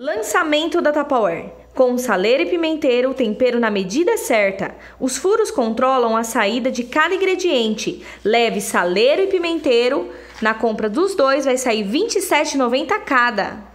Lançamento da Tupperware. Com saleiro e pimenteiro, o tempero na medida é certa. Os furos controlam a saída de cada ingrediente. Leve saleiro e pimenteiro. Na compra dos dois vai sair R$ 27,90 cada.